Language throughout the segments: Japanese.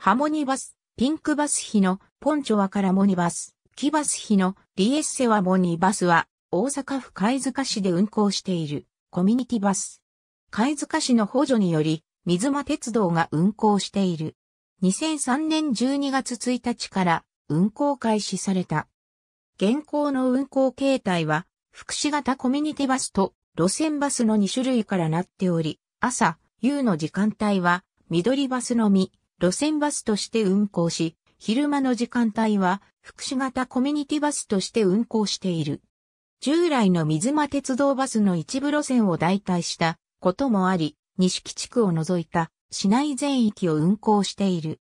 ハモニバス、ピンクバス比のポンチョワカラモニバス、キバス比のリエッセはモニバスは大阪府貝塚市で運行しているコミュニティバス。貝塚市の補助により水間鉄道が運行している。2003年12月1日から運行開始された。現行の運行形態は福祉型コミュニティバスと路線バスの2種類からなっており、朝、夕の時間帯は緑バスのみ、路線バスとして運行し、昼間の時間帯は福祉型コミュニティバスとして運行している。従来の水間鉄道バスの一部路線を代替したこともあり、西木地区を除いた市内全域を運行している。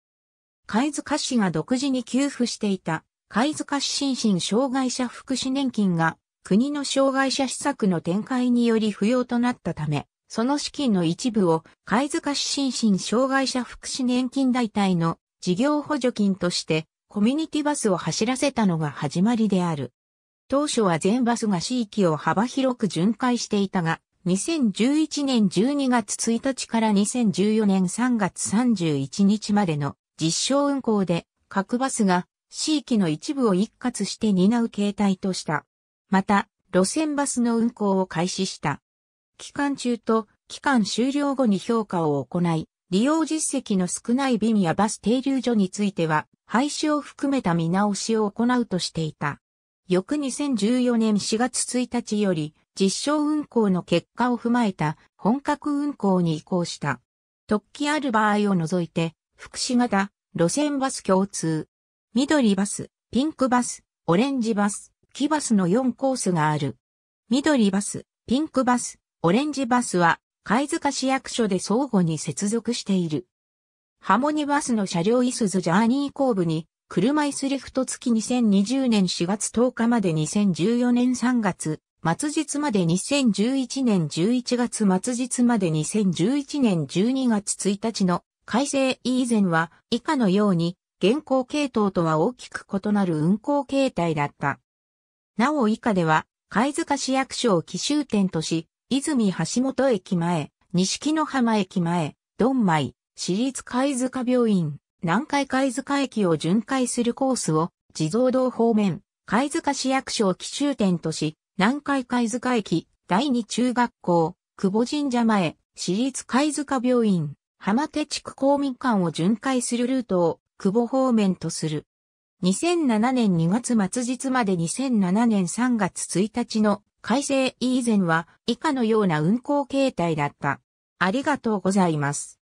貝塚市が独自に給付していた貝塚市心身障害者福祉年金が国の障害者施策の展開により不要となったため、その資金の一部を、貝塚市心身障害者福祉年金代替の事業補助金として、コミュニティバスを走らせたのが始まりである。当初は全バスが地域を幅広く巡回していたが、2011年12月1日から2014年3月31日までの実証運行で、各バスが地域の一部を一括して担う形態とした。また、路線バスの運行を開始した。期間中と期間終了後に評価を行い、利用実績の少ない便やバス停留所については、廃止を含めた見直しを行うとしていた。翌2014年4月1日より、実証運行の結果を踏まえた本格運行に移行した。特記ある場合を除いて、福祉型、路線バス共通、緑バス、ピンクバス、オレンジバス、木バスの4コースがある。緑バス、ピンクバス、オレンジバスは貝塚市役所で相互に接続している。ハモニバスの車両イスズジャーニー後部に、車椅子リフト付き2020年4月10日まで2014年3月、末日まで2011年11月末日まで2011年12月1日の改正以前は以下のように現行系統とは大きく異なる運行形態だった。なお以下では貝塚市役所を奇襲点とし、泉橋本駅前、西木野浜駅前、ドンマイ、私立貝塚病院、南海貝塚駅を巡回するコースを、地蔵堂方面、貝塚市役所を奇襲点とし、南海貝塚駅、第二中学校、久保神社前、私立貝塚病院、浜手地区公民館を巡回するルートを、久保方面とする。2007年2月末日まで2007年3月1日の改正以前は以下のような運行形態だった。ありがとうございます。